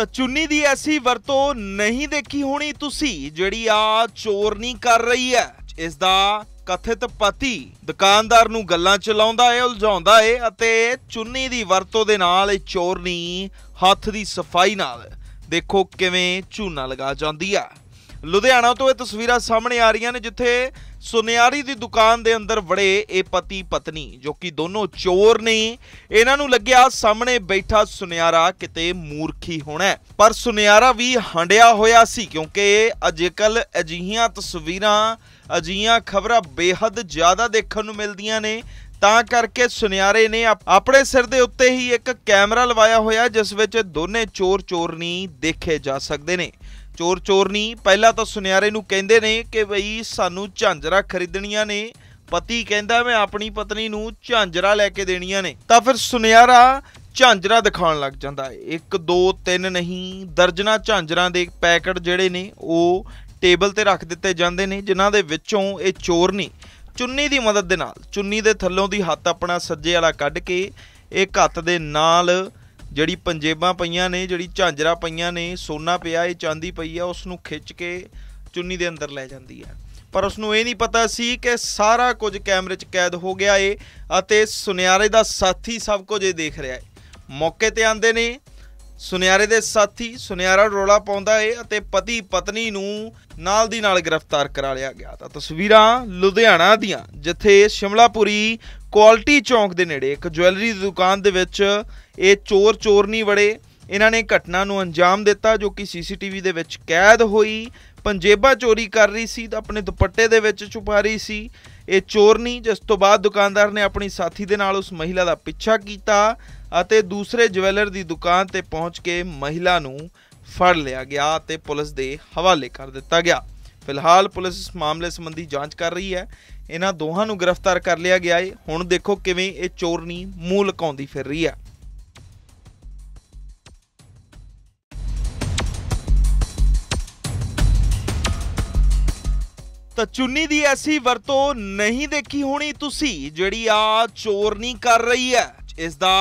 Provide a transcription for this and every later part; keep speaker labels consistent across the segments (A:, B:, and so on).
A: ਤਾਂ ਚੁੰਨੀ ਦੀ ਐਸੀ ਵਰਤੋਂ ਨਹੀਂ ਦੇਖੀ ਹੋਣੀ ਤੁਸੀਂ ਜਿਹੜੀ ਆ ਚੋਰਨੀ ਕਰ ਰਹੀ ਹੈ ਇਸ ਦਾ ਕਥਿਤ ਪਤੀ ਦੁਕਾਨਦਾਰ ਨੂੰ ਗੱਲਾਂ ਚਲਾਉਂਦਾ ਏ ਉਲਝਾਉਂਦਾ ਏ ਅਤੇ ਚੁੰਨੀ ਦੀ ਵਰਤੋਂ ਦੇ ਨਾਲ ਇਹ ਚੋਰਨੀ ਹੱਥ ਦੀ ਸਫਾਈ ਨਾਲ ਦੇਖੋ ਕਿਵੇਂ ਝੂਨਾ ਲਗਾ ਜਾਂਦੀ ਆ ਲੁਧਿਆਣਾ ਤੋਂ ਇਹ ਤਸਵੀਰਾਂ ਸਾਹਮਣੇ ਆ ਰਹੀਆਂ ਨੇ ਜਿੱਥੇ ਸੁਨਿਆਰੀ ਦੀ ਦੁਕਾਨ ਦੇ ਅੰਦਰ ਵੜੇ ਇਹ ਪਤੀ ਪਤਨੀ ਜੋ ਕਿ ਦੋਨੋਂ ਚੋਰ ਨੇ ਇਹਨਾਂ ਨੂੰ ਲੱਗਿਆ ਸਾਹਮਣੇ ਬੈਠਾ ਸੁਨਿਆਰਾ ਕਿਤੇ ਮੂਰਖੀ ਹੋਣਾ ਪਰ ਸੁਨਿਆਰਾ ਵੀ ਹੰਡਿਆ ਹੋਇਆ ਸੀ ਕਿਉਂਕਿ ਅੱਜਕੱਲ ਅਜਿਹੀਆਂ ਤਸਵੀਰਾਂ ਅਜਿਹੀਆਂ ਖਬਰਾਂ ਬੇਹੱਦ ਜ਼ਿਆਦਾ ਦੇਖਣ ਨੂੰ ਮਿਲਦੀਆਂ ਨੇ ਤਾਂ ਕਰਕੇ ਸੁਨਿਆਰੇ ਨੇ ਆਪਣੇ ਸਿਰ ਦੇ ਉੱਤੇ ਹੀ ਇੱਕ ਕੈਮਰਾ ਲਵਾਇਆ ਹੋਇਆ ਜਿਸ ਵਿੱਚ ਦੋਨੇ ਚੋਰ ਚੋਰਨੀ ਦੇਖੇ ਜਾ ਸਕਦੇ ਨੇ ਚੋਰ ਚੋਰਨੀ ਪਹਿਲਾਂ ਤਾਂ ਸੁਨਿਆਰੇ ਨੂੰ ਕਹਿੰਦੇ ਨੇ ਕਿ ਬਈ ਸਾਨੂੰ ਝਾਂਜਰਾ ਖਰੀਦਣੀਆਂ ਨੇ ਪਤੀ ਕਹਿੰਦਾ ਮੈਂ ਆਪਣੀ ਪਤਨੀ ਨੂੰ ਝਾਂਜਰਾ ਲੈ ਕੇ ਦੇਣੀਆਂ ਨੇ ਤਾਂ ਫਿਰ ਸੁਨਿਆਰਾ ਝਾਂਜਰਾ ਦਿਖਾਉਣ ਲੱਗ ਜਾਂਦਾ ਹੈ 1 2 3 ਨਹੀਂ ਦਰਜਨਾ ਝਾਂਜਰਾਂ ਦੇ ਪੈਕਟ ਜਿਹੜੇ ਨੇ ਉਹ ਟੇਬਲ ਤੇ ਰੱਖ ਦਿੱਤੇ ਜਾਂਦੇ ਨੇ ਜਿਨ੍ਹਾਂ ਦੇ ਵਿੱਚੋਂ ਇਹ ਚੋਰ ਨਹੀਂ ਚੁੰਨੀ ਦੀ ਮਦਦ ਦੇ ਨਾਲ ਚੁੰਨੀ ਦੇ ਥੱਲੋਂ ਦੀ ਹੱਥ ਆਪਣਾ ਸੱਜੇ ਵਾਲਾ ਕੱਢ ਕੇ ਇੱਕ ਹੱਥ ਦੇ ਨਾਲ ਜਿਹੜੀ ਪੰਜੇਬਾਂ ਪਈਆਂ ਨੇ ਜਿਹੜੀ ਝਾਂਜਰਾ ਪਈਆਂ ਨੇ ਸੋਨਾ ਪਿਆ ਇਹ ਚਾਂਦੀ ਪਈ ਆ ਉਸ ਨੂੰ ਖਿੱਚ ਕੇ ਚੁੰਨੀ ਦੇ ਅੰਦਰ ਲੈ ਜਾਂਦੀ ਆ ਪਰ ਉਸ ਨੂੰ ਇਹ ਨਹੀਂ ਪਤਾ ਸੀ ਕਿ ਸਾਰਾ ਕੁਝ ਕੈਮਰੇ 'ਚ ਕੈਦ ਹੋ ਗਿਆ ਏ ਅਤੇ ਸੁਨਿਆਰੇ ਦਾ ਸਾਥੀ ਸਭ ਕੁਝ ਇਹ ਦੇਖ ਰਿਹਾ ਏ ਮੌਕੇ ਤੇ ਆਂਦੇ ਨੇ ਸੁਨਿਆਰੇ ਦੇ ਸਾਥੀ ਸੁਨਿਆਰਾ ਰੋਲਾ ਪਾਉਂਦਾ ਏ ਅਤੇ ਪਤੀ ਪਤਨੀ ਨੂੰ ਨਾਲ ਦੀ ਨਾਲ ਗ੍ਰਿਫਤਾਰ ਕਰਾ ਲਿਆ ਗਿਆ ਤਾਂ ਤਸਵੀਰਾਂ ਲੁਧਿਆਣਾ ਦੀਆਂ ਜਿੱਥੇ ਸ਼ਿਮਲਾਪੁਰੀ ਕੁਆਲਿਟੀ ਚੌਂਕ ਦੇ ਨੇੜੇ ਇੱਕ ਜੁਐਲਰੀ ਦੀ ਦੁਕਾਨ ਦੇ ਵਿੱਚ ਇਹ ਚੋਰ ਚੋਰਨੀ ਵੜੇ ਇਹਨਾਂ ਨੇ ਘਟਨਾ ਨੂੰ ਅੰਜਾਮ ਦਿੱਤਾ ਜੋ ਕਿ ਸੀਸੀਟੀਵੀ ਦੇ ਵਿੱਚ ਕੈਦ ਹੋਈ ਪੰਜੇਬਾ ਚੋਰੀ ਕਰ ਰਹੀ ਸੀ ਤਾਂ ਆਪਣੇ ਦੁਪੱਟੇ ਦੇ ਵਿੱਚ ਛੁਪਾ ਰਹੀ ਸੀ ਇਹ ਚੋਰਨੀ ਜਿਸ ਤੋਂ ਬਾਅਦ ਦੁਕਾਨਦਾਰ ਨੇ ਆਪਣੀ ਸਾਥੀ ਦੇ ਨਾਲ ਉਸ ਮਹਿਲਾ ਦਾ ਪਿੱਛਾ ਕੀਤਾ ਅਤੇ ਦੂਸਰੇ ਜਵੈਲਰ ਦੀ ਦੁਕਾਨ ਤੇ ਪਹੁੰਚ ਕੇ ਮਹਿਲਾ ਨੂੰ ਫੜ ਲਿਆ ਗਿਆ ਤੇ ਪੁਲਿਸ ਦੇ ਹਵਾਲੇ ਕਰ ਦਿੱਤਾ ਗਿਆ ਫਿਲਹਾਲ ਪੁਲਿਸ ਇਸ ਮਾਮਲੇ ਸੰਬੰਧੀ ਜਾਂਚ ਕਰ ਰਹੀ ਹੈ ਇਹਨਾਂ ਦੋਹਾਂ ਨੂੰ ਗ੍ਰਿਫਤਾਰ ਕਰ ਲਿਆ ਗਿਆ ਹੈ ਹੁਣ ਦੇਖੋ ਕਿਵੇਂ ਇਹ ਚੋਰਨੀ ਮੂਲ ਕਾਉਂਦੀ ਫਿਰ ਰਹੀ ਹੈ ਤਾਂ ਚੁੰਨੀ ਦੀ ਐਸੀ ਵਰਤੋਂ ਨਹੀਂ ਦੇਖੀ ਹੋਣੀ ਤੁਸੀਂ ਜਿਹੜੀ ਆ ਚੋਰਨੀ ਕਰ ਰਹੀ ਹੈ ਇਸ ਦਾ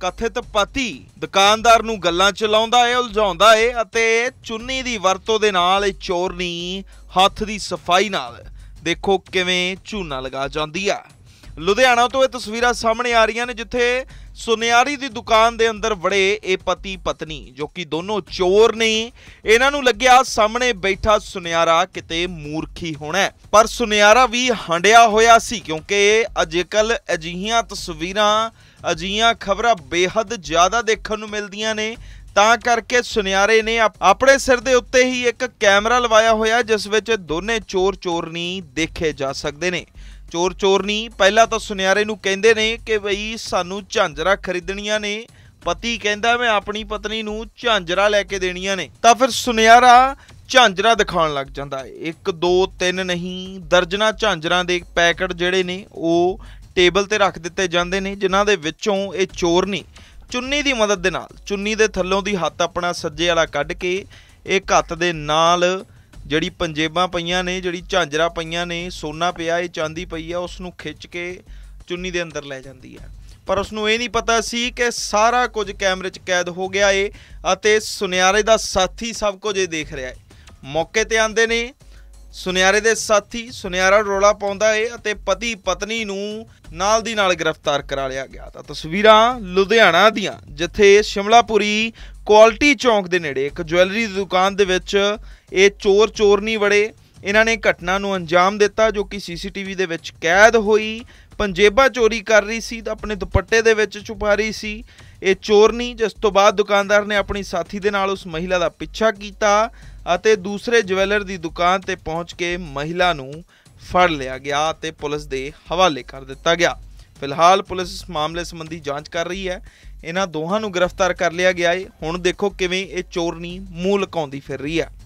A: ਕਥਿਤ ਪਤੀ ਦੁਕਾਨਦਾਰ ਨੂੰ ਗੱਲਾਂ ਚਲਾਉਂਦਾ ਏ ਉਲਝਾਉਂਦਾ ਏ ਅਤੇ ਚੁੰਨੀ ਦੀ ਵਰਤੋਂ ਦੇ ਨਾਲ ਇਹ ਚੋਰਨੀ ਹੱਥ ਦੀ ਸਫਾਈ ਨਾਲ ਦੇਖੋ ਕਿਵੇਂ ਝੂਨਾ ਲਗਾ ਜਾਂਦੀ ਆ ਲੁਧਿਆਣਾ ਤੋਂ ਇਹ ਤਸਵੀਰਾਂ ਸਾਹਮਣੇ ਆ ਰਹੀਆਂ ਨੇ ਜਿੱਥੇ ਸੁਨਿਆਰੀ ਦੀ ਦੁਕਾਨ ਦੇ ਅੰਦਰ ਵੜੇ ਇਹ ਪਤੀ ਪਤਨੀ ਜੋ ਕਿ ਦੋਨੋਂ ਚੋਰ ਨੇ ਇਹਨਾਂ ਨੂੰ ਲੱਗਿਆ ਸਾਹਮਣੇ ਬੈਠਾ ਸੁਨਿਆਰਾ ਕਿਤੇ ਮੂਰਖੀ ਹੋਣਾ ਪਰ ਸੁਨਿਆਰਾ ਵੀ ਹੰਡਿਆ ਹੋਇਆ ਸੀ ਕਿਉਂਕਿ ਅਜੇਕਲ ਅਜਿਹੀਆਂ ਤਸਵੀਰਾਂ ਅਜੀਆਂ ਖਬਰਾਂ ਬੇਹੱਦ ਜ਼ਿਆਦਾ ਦੇਖਣ ਨੂੰ ਮਿਲਦੀਆਂ ਨੇ ਤਾਂ ਕਰਕੇ ਸੁਨਿਆਰੇ ਨੇ ਆਪਣੇ ਸਿਰ ਦੇ ਉੱਤੇ ਹੀ ਇੱਕ ਕੈਮਰਾ ਲਵਾਇਆ ਹੋਇਆ ਜਿਸ ਵਿੱਚ ਦੋਨੇ ਚੋਰ ਚੋਰਨੀ ਦੇਖੇ ਜਾ ਸਕਦੇ ਨੇ ਚੋਰ ਚੋਰਨੀ ਪਹਿਲਾਂ ਤਾਂ ਸੁਨਿਆਰੇ ਨੂੰ ਕਹਿੰਦੇ ਨੇ ਕਿ ਬਈ ਸਾਨੂੰ ਝਾਂਜਰਾ ਖਰੀਦਣੀਆਂ ਨੇ ਪਤੀ ਕਹਿੰਦਾ ਮੈਂ ਆਪਣੀ ਪਤਨੀ ਨੂੰ ਝਾਂਜਰਾ ਲੈ ਕੇ ਦੇਣੀਆਂ ਨੇ ਤਾਂ ਫਿਰ ਸੁਨਿਆਰਾ ਝਾਂਜਰਾ ਦਿਖਾਉਣ ਲੱਗ ਜਾਂਦਾ ਹੈ 1 2 3 ਨਹੀਂ ਦਰਜਨਾ ਝਾਂਜਰਾਂ ਦੇ ਪੈਕਟ ਜਿਹੜੇ ਨੇ ਉਹ ਟੇਬਲ ਤੇ ਰੱਖ ਦਿੱਤੇ ਜਾਂਦੇ ਨੇ ਜਿਨ੍ਹਾਂ ਦੇ ਵਿੱਚੋਂ ਇਹ ਚੋਰਨੀ ਚੁੰਨੀ ਦੀ ਮਦਦ ਦੇ ਨਾਲ ਚੁੰਨੀ ਦੇ ਥੱਲੋਂ ਦੀ ਹੱਥ ਆਪਣਾ ਸੱਜੇ ਵਾਲਾ ਕੱਢ ਕੇ ਇਹ ਹੱਥ ਦੇ ਨਾਲ ਜਿਹੜੀ ਪੰਜੇਬਾਂ ਪਈਆਂ ਨੇ ਜਿਹੜੀ ਝਾਂਜਰਾ ਪਈਆਂ ਨੇ ਸੋਨਾ ਪਿਆ ਇਹ ਚਾਂਦੀ ਪਈ ਆ ਉਸ ਨੂੰ ਖਿੱਚ ਕੇ ਚੁੰਨੀ ਦੇ ਅੰਦਰ ਲੈ ਜਾਂਦੀ ਆ ਪਰ ਉਸ ਨੂੰ ਇਹ ਨਹੀਂ ਪਤਾ ਸੀ ਕਿ ਸਾਰਾ ਕੁਝ ਕੈਮਰੇ 'ਚ ਕੈਦ ਹੋ ਗਿਆ ਏ ਅਤੇ ਸੁਨਿਆਰੇ ਦਾ ਸਾਥੀ ਸਭ ਕੁਝ ਇਹ ਦੇਖ ਰਿਹਾ ਹੈ ਮੌਕੇ ਤੇ ਆਂਦੇ ਨੇ ਸੁਨਿਆਰੇ ਦੇ ਸਾਥੀ ਸੁਨਿਆਰਾ ਰੋਲਾ ਪਾਉਂਦਾ ਏ ਅਤੇ ਪਤੀ ਪਤਨੀ ਨੂੰ ਨਾਲ ਦੀ ਨਾਲ ਗ੍ਰਿਫਤਾਰ ਕਰਾ ਲਿਆ ਗਿਆ ਤਾਂ ਤਸਵੀਰਾਂ ਲੁਧਿਆਣਾ ਦੀਆਂ ਜਿੱਥੇ ਸ਼ਿਮਲਾਪੁਰੀ ਕੁਆਲਿਟੀ ਚੌਂਕ ਦੇ ਨੇੜੇ ਇੱਕ ਜੁਐਲਰੀ ਦੀ ਦੁਕਾਨ ਦੇ ਵਿੱਚ ਇਹ ਚੋਰ ਚੋਰਨੀ ਵੜੇ ਇਹਨਾਂ ਨੇ ਘਟਨਾ ਨੂੰ ਅੰਜਾਮ ਦਿੱਤਾ ਜੋ ਕਿ ਸੀਸੀਟੀਵੀ ਦੇ ਵਿੱਚ ਕੈਦ ਹੋਈ ਪੰਜੇਬਾ ਚੋਰੀ ਕਰ ਰਹੀ ਸੀ ਤਾਂ ਆਪਣੇ ਦੁਪੱਟੇ ਦੇ ਵਿੱਚ ਛੁਪਾ ਰਹੀ ਸੀ ਇਹ ਚੋਰਨੀ ਜਿਸ ਤੋਂ ਬਾਅਦ ਦੁਕਾਨਦਾਰ ਨੇ ਆਪਣੀ ਸਾਥੀ ਦੇ ਨਾਲ ਉਸ ਮਹਿਲਾ ਦਾ ਪਿੱਛਾ ਕੀਤਾ ਅਤੇ ਦੂਸਰੇ ਜਵੈਲਰ ਦੀ ਦੁਕਾਨ ਤੇ ਪਹੁੰਚ ਕੇ ਮਹਿਲਾ ਨੂੰ ਫੜ ਲਿਆ ਗਿਆ ਅਤੇ ਪੁਲਿਸ ਦੇ ਹਵਾਲੇ ਕਰ ਦਿੱਤਾ ਗਿਆ ਫਿਲਹਾਲ ਪੁਲਿਸ ਇਸ ਮਾਮਲੇ ਸੰਬੰਧੀ ਜਾਂਚ ਕਰ ਰਹੀ ਹੈ ਇਹਨਾਂ ਦੋਹਾਂ ਨੂੰ ਗ੍ਰਿਫਤਾਰ ਕਰ ਲਿਆ ਗਿਆ ਹੈ ਹੁਣ ਦੇਖੋ ਕਿਵੇਂ ਇਹ ਚੋਰਨੀ ਮੂਲ ਲਕਾਉਂਦੀ ਫਿਰ ਰਹੀ ਹੈ